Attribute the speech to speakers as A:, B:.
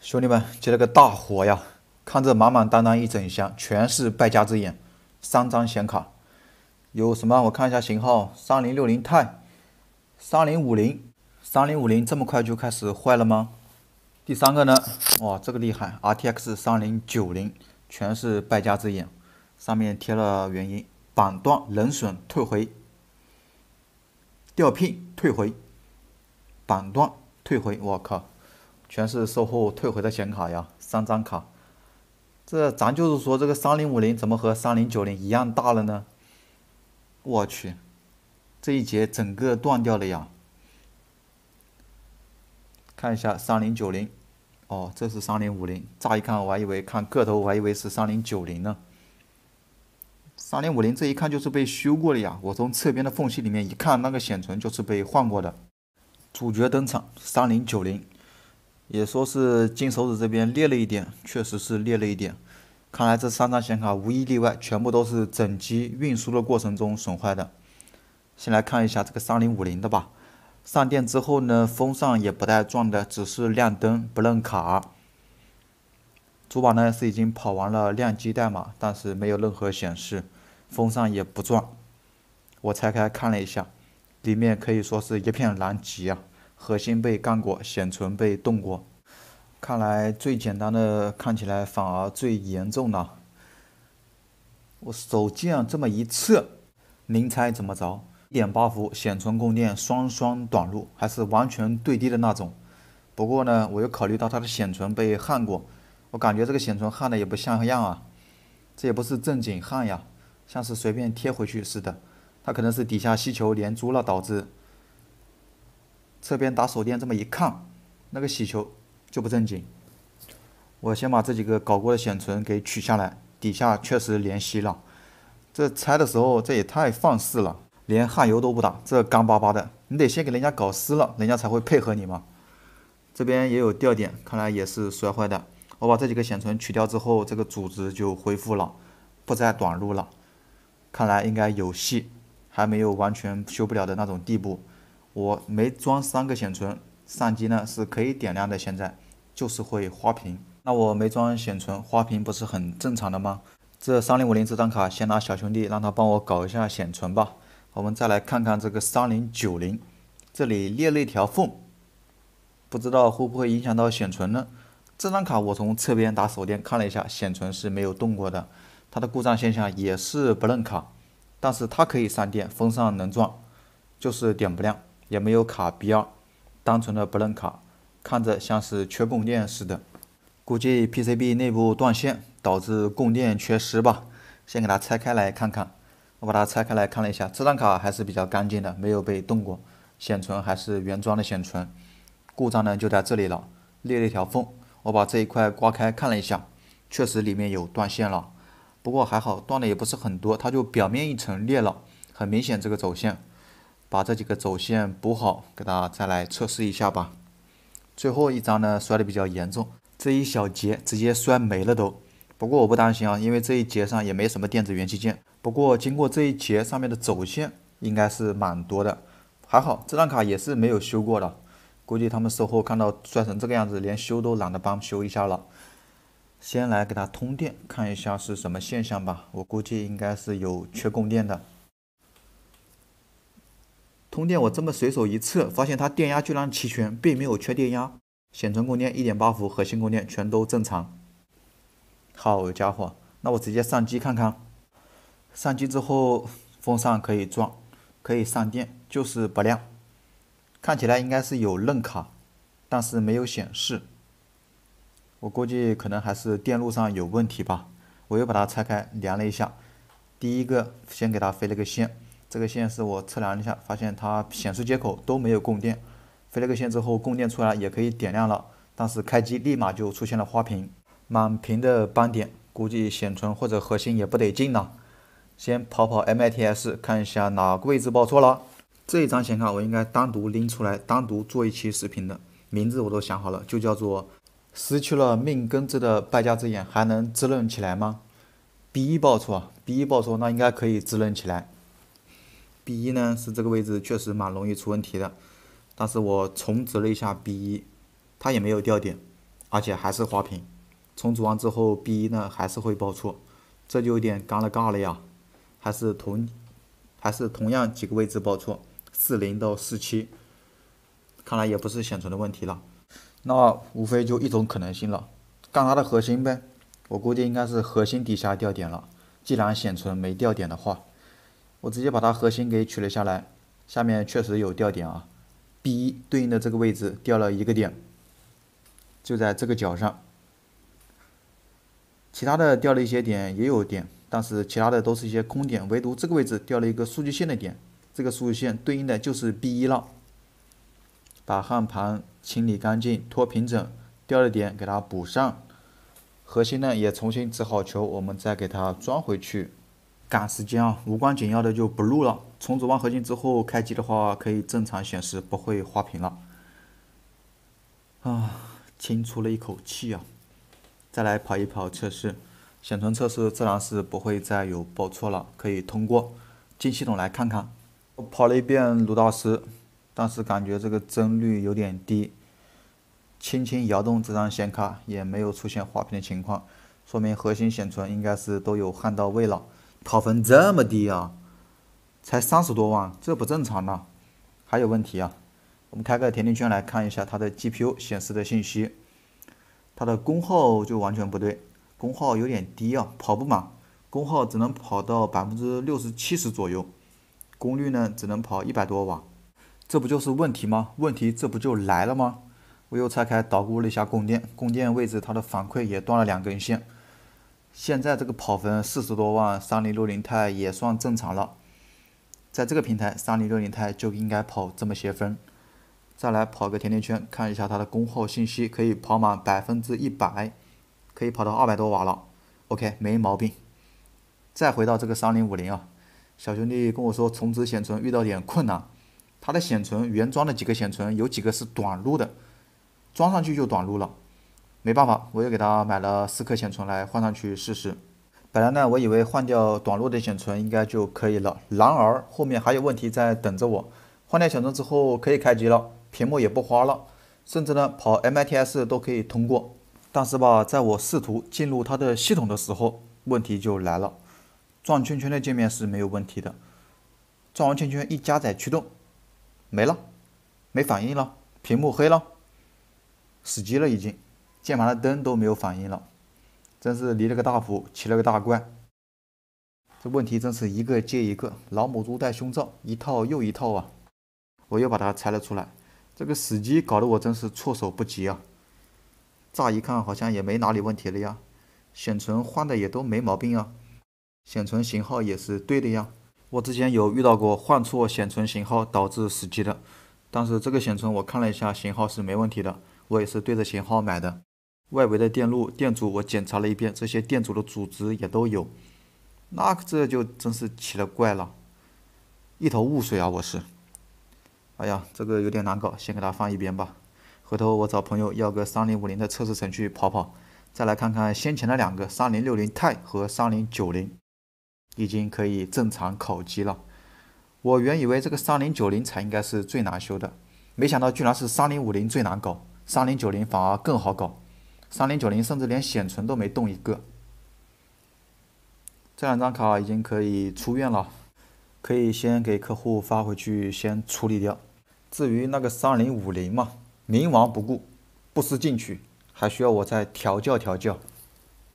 A: 兄弟们，接了个大活呀！看这满满当当一整箱，全是败家之眼，三张显卡，有什么？我看一下型号，三零六零钛，三零五零，三零五零这么快就开始坏了吗？第三个呢？哇，这个厉害！R T X 三零九零，全是败家之眼，上面贴了原因：板断、冷损退回，掉片退回，板断、退回。我靠！全是售后退回的显卡呀，三张卡，这咱就是说这个三零五零怎么和三零九零一样大了呢？我去，这一节整个断掉了呀！看一下三零九零，哦，这是三零五零，乍一看我还以为看个头我还以为是三零九零呢。三零五零这一看就是被修过的呀，我从侧边的缝隙里面一看，那个显存就是被换过的。主角登场，三零九零。也说是金手指这边裂了一点，确实是裂了一点。看来这三张显卡无一例外，全部都是整机运输的过程中损坏的。先来看一下这个3050的吧。上电之后呢，风扇也不带转的，只是亮灯不认卡。主板呢是已经跑完了亮机代码，但是没有任何显示，风扇也不转。我拆开看了一下，里面可以说是一片狼藉啊。核心被干过，显存被动过，看来最简单的看起来反而最严重呢。我手贱这么一测，您猜怎么着？一点八伏显存供电双双短路，还是完全对地的那种。不过呢，我又考虑到它的显存被焊过，我感觉这个显存焊的也不像样啊，这也不是正经焊呀，像是随便贴回去似的。它可能是底下吸球连珠了导致。侧边打手电这么一看，那个洗球就不正经。我先把这几个搞过的显存给取下来，底下确实连锡了。这拆的时候这也太放肆了，连焊油都不打，这干巴巴的，你得先给人家搞湿了，人家才会配合你嘛。这边也有掉点，看来也是摔坏的。我把这几个显存取掉之后，这个组织就恢复了，不再短路了。看来应该有戏，还没有完全修不了的那种地步。我没装三个显存，上机呢是可以点亮的，现在就是会花屏。那我没装显存，花屏不是很正常的吗？这三零五零这张卡先拿小兄弟让他帮我搞一下显存吧。我们再来看看这个三零九零，这里裂了一条缝，不知道会不会影响到显存呢？这张卡我从侧边打手电看了一下，显存是没有动过的，它的故障现象也是不认卡，但是它可以上电，风扇能转，就是点不亮。也没有卡 B 二，单纯的不认卡，看着像是缺供电似的，估计 PCB 内部断线导致供电缺失吧。先给它拆开来看看。我把它拆开来看了一下，这张卡还是比较干净的，没有被动过，显存还是原装的显存。故障呢就在这里了，裂了一条缝。我把这一块刮开看了一下，确实里面有断线了。不过还好断的也不是很多，它就表面一层裂了，很明显这个走线。把这几个走线补好，给大家再来测试一下吧。最后一张呢摔的比较严重，这一小节直接摔没了都。不过我不担心啊，因为这一节上也没什么电子元器件。不过经过这一节上面的走线应该是蛮多的，还好这张卡也是没有修过的，估计他们售后看到摔成这个样子，连修都懒得帮修一下了。先来给它通电，看一下是什么现象吧。我估计应该是有缺供电的。充电，我这么随手一测，发现它电压居然齐全，并没有缺电压。显存供电一点八伏，核心供电全都正常。好家伙，那我直接上机看看。上机之后，风扇可以转，可以上电，就是不亮。看起来应该是有认卡，但是没有显示。我估计可能还是电路上有问题吧。我又把它拆开量了一下，第一个先给它飞了个线。这个线是我测量一下，发现它显示接口都没有供电，飞了个线之后供电出来也可以点亮了，但是开机立马就出现了花屏，满屏的斑点，估计显存或者核心也不得劲了。先跑跑 MITS，看一下哪个位置报错了。这一张显卡我应该单独拎出来单独做一期视频的，名字我都想好了，就叫做“失去了命根子的败家之眼还能滋润起来吗？”B1 报错，B1 报错，那应该可以滋润起来。B 一呢是这个位置确实蛮容易出问题的，但是我重置了一下 B 一，它也没有掉点，而且还是花屏。重置完之后 B 一呢还是会报错，这就有点尴了尬了呀。还是同还是同样几个位置报错，四零到四七，看来也不是显存的问题了。那无非就一种可能性了，干它的核心呗。我估计应该是核心底下掉点了。既然显存没掉点的话。我直接把它核心给取了下来，下面确实有掉点啊。B1 对应的这个位置掉了一个点，就在这个角上。其他的掉了一些点，也有点，但是其他的都是一些空点，唯独这个位置掉了一个数据线的点。这个数据线对应的就是 B1 了。把焊盘清理干净，拖平整，掉了点给它补上。核心呢也重新织好球，我们再给它装回去。赶时间啊，无关紧要的就不录了。重组完核心之后，开机的话可以正常显示，不会花屏了。啊，轻出了一口气啊！再来跑一跑测试，显存测试自然是不会再有报错了，可以通过。进系统来看看，跑了一遍鲁大师，但是感觉这个帧率有点低。轻轻摇动这张显卡，也没有出现花屏的情况，说明核心显存应该是都有焊到位了。考分这么低啊，才三十多万，这不正常呢？还有问题啊！我们开个甜甜圈来看一下它的 GPU 显示的信息，它的功耗就完全不对，功耗有点低啊，跑步嘛，功耗只能跑到百分之六十、七十左右，功率呢只能跑一百多瓦，这不就是问题吗？问题这不就来了吗？我又拆开捣鼓了一下供电，供电位置它的反馈也断了两根线。现在这个跑分四十多万，三零六零钛也算正常了。在这个平台，三零六零钛就应该跑这么些分。再来跑个甜甜圈，看一下它的功耗信息，可以跑满百分之一百，可以跑到二百多瓦了。OK，没毛病。再回到这个三零五零啊，小兄弟跟我说重置显存遇到点困难，它的显存原装的几个显存有几个是短路的，装上去就短路了。没办法，我又给他买了四颗显存来换上去试试。本来呢，我以为换掉短路的显存应该就可以了。然而后面还有问题在等着我。换掉显存之后可以开机了，屏幕也不花了，甚至呢跑 M I T S 都可以通过。但是吧，在我试图进入它的系统的时候，问题就来了。转圈圈的界面是没有问题的，转完圈圈一加载驱动没了，没反应了，屏幕黑了，死机了已经。键盘的灯都没有反应了，真是离了个大谱，起了个大怪。这问题真是一个接一个，老母猪戴胸罩一套又一套啊！我又把它拆了出来，这个死机搞得我真是措手不及啊！乍一看好像也没哪里问题了呀，显存换的也都没毛病啊，显存型号也是对的呀。我之前有遇到过换错显存型号导致死机的，但是这个显存我看了一下型号是没问题的，我也是对着型号买的。外围的电路电阻我检查了一遍，这些电阻的阻值也都有，那这就真是奇了怪了，一头雾水啊！我是，哎呀，这个有点难搞，先给它放一边吧。回头我找朋友要个三零五零的测试程序跑跑，再来看看先前的两个三零六零钛和三零九零，已经可以正常烤机了。我原以为这个三零九零才应该是最难修的，没想到居然是三零五零最难搞，三零九零反而更好搞。三零九零，甚至连显存都没动一个，这两张卡已经可以出院了，可以先给客户发回去，先处理掉。至于那个三零五零嘛，冥王不顾，不思进取，还需要我再调教调教。